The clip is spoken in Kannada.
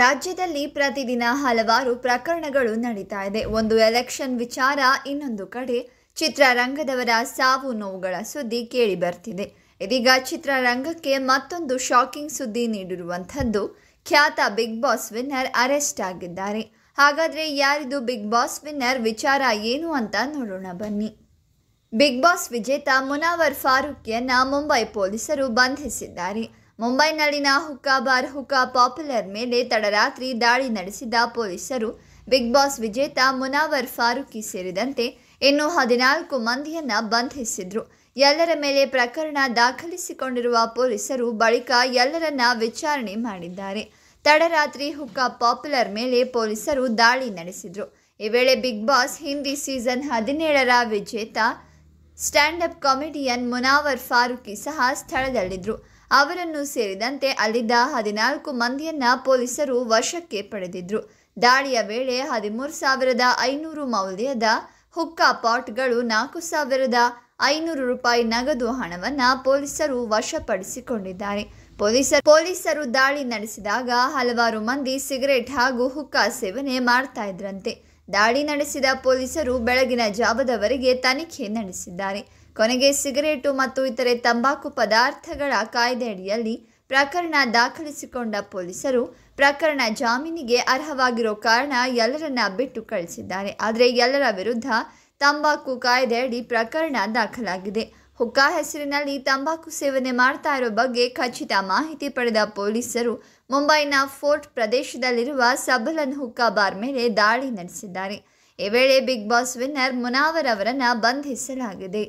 ರಾಜ್ಯದಲ್ಲಿ ಪ್ರತಿದಿನ ಹಲವಾರು ಪ್ರಕರಣಗಳು ನಡೀತಾ ಇದೆ ಒಂದು ಎಲೆಕ್ಷನ್ ವಿಚಾರ ಇನ್ನೊಂದು ಕಡೆ ಚಿತ್ರರಂಗದವರ ಸಾವು ನೋವುಗಳ ಸುದ್ದಿ ಕೇಳಿ ಬರ್ತಿದೆ ಇದೀಗ ಚಿತ್ರರಂಗಕ್ಕೆ ಮತ್ತೊಂದು ಶಾಕಿಂಗ್ ಸುದ್ದಿ ನೀಡಿರುವಂಥದ್ದು ಖ್ಯಾತ ಬಿಗ್ ಬಾಸ್ ವಿನ್ನರ್ ಅರೆಸ್ಟ್ ಆಗಿದ್ದಾರೆ ಹಾಗಾದರೆ ಯಾರಿದು ಬಿಗ್ ಬಾಸ್ ವಿನ್ನರ್ ವಿಚಾರ ಏನು ಅಂತ ನೋಡೋಣ ಬನ್ನಿ ಬಿಗ್ ಬಾಸ್ ವಿಜೇತ ಮುನಾವರ್ ಫಾರೂಕ್ಯನ್ನ ಮುಂಬೈ ಪೊಲೀಸರು ಬಂಧಿಸಿದ್ದಾರೆ ಮುಂಬೈನಲ್ಲಿನ ಹುಕ್ಕಾ ಬಾರ್ ಹುಕ್ಕಾ ಪಾಪ್ಯುಲರ್ ಮೇಲೆ ತಡರಾತ್ರಿ ದಾಳಿ ನಡೆಸಿದ ಪೊಲೀಸರು ಬಿಗ್ ಬಾಸ್ ವಿಜೇತ ಮುನಾವರ್ ಫಾರೂಕಿ ಸೇರಿದಂತೆ ಇನ್ನು ಹದಿನಾಲ್ಕು ಮಂದಿಯನ್ನ ಬಂಧಿಸಿದ್ರು ಎಲ್ಲರ ಮೇಲೆ ಪ್ರಕರಣ ದಾಖಲಿಸಿಕೊಂಡಿರುವ ಪೊಲೀಸರು ಬಳಿಕ ಎಲ್ಲರನ್ನ ವಿಚಾರಣೆ ಮಾಡಿದ್ದಾರೆ ತಡರಾತ್ರಿ ಹುಕ್ಕಾ ಪಾಪ್ಯುಲರ್ ಮೇಲೆ ಪೊಲೀಸರು ದಾಳಿ ನಡೆಸಿದರು ಈ ವೇಳೆ ಬಿಗ್ ಬಾಸ್ ಹಿಂದಿ ಸೀಸನ್ ಹದಿನೇಳರ ವಿಜೇತ ಸ್ಟ್ಯಾಂಡಪ್ ಕಾಮಿಡಿಯನ್ ಮುನಾವರ್ ಫಾರೂಕಿ ಸಹ ಸ್ಥಳದಲ್ಲಿದ್ದರು ಅವರನ್ನು ಸೇರಿದಂತೆ ಅಲ್ಲಿದ್ದ ಹದಿನಾಲ್ಕು ಮಂದಿಯನ್ನ ಪೊಲೀಸರು ವಶಕ್ಕೆ ಪಡೆದಿದ್ರು ದಾಳಿಯ ವೇಳೆ ಹದಿಮೂರು ಸಾವಿರದ ಐನೂರು ಮೌಲ್ಯದ ಹುಕ್ಕಾ ಪಾಟ್ಗಳು ನಾಲ್ಕು ಸಾವಿರದ ಐನೂರು ರೂಪಾಯಿ ನಗದು ಹಣವನ್ನು ಪೊಲೀಸರು ವಶಪಡಿಸಿಕೊಂಡಿದ್ದಾರೆ ಪೊಲೀಸರು ಪೊಲೀಸರು ದಾಳಿ ನಡೆಸಿದಾಗ ಹಲವಾರು ಮಂದಿ ಸಿಗರೇಟ್ ಹಾಗೂ ಹುಕ್ಕಾ ಸೇವನೆ ಮಾಡ್ತಾ ಇದ್ರಂತೆ ದಾಳಿ ನಡೆಸಿದ ಪೊಲೀಸರು ಬೆಳಗಿನ ಜಾವದವರೆಗೆ ತನಿಖೆ ನಡೆಸಿದ್ದಾರೆ ಕೊನೆಗೆ ಸಿಗರೇಟು ಮತ್ತು ಇತರೆ ತಂಬಾಕು ಪದಾರ್ಥಗಳ ಕಾಯ್ದೆಯಡಿಯಲ್ಲಿ ಪ್ರಕರಣ ದಾಖಲಿಸಿಕೊಂಡ ಪೊಲೀಸರು ಪ್ರಕರಣ ಜಾಮೀನಿಗೆ ಅರ್ಹವಾಗಿರೋ ಕಾರಣ ಎಲ್ಲರನ್ನ ಬಿಟ್ಟು ಕಳಿಸಿದ್ದಾರೆ ಆದರೆ ಎಲ್ಲರ ವಿರುದ್ಧ ತಂಬಾಕು ಕಾಯ್ದೆಯಡಿ ಪ್ರಕರಣ ದಾಖಲಾಗಿದೆ ಹುಕ್ಕಾ ಹೆಸರಿನಲ್ಲಿ ತಂಬಾಕು ಸೇವನೆ ಮಾಡ್ತಾ ಇರೋ ಬಗ್ಗೆ ಖಚಿತ ಮಾಹಿತಿ ಪಡೆದ ಪೊಲೀಸರು ಮುಂಬೈನ ಫೋರ್ಟ್ ಪ್ರದೇಶದಲ್ಲಿರುವ ಸಬಲನ್ ಹುಕ್ಕಾ ಬಾರ್ ಮೇಲೆ ದಾಳಿ ನಡೆಸಿದ್ದಾರೆ ಈ ವೇಳೆ ಬಿಗ್ ಬಾಸ್ ವಿನ್ನರ್ ಮುನಾವರ್ ಅವರನ್ನು ಬಂಧಿಸಲಾಗಿದೆ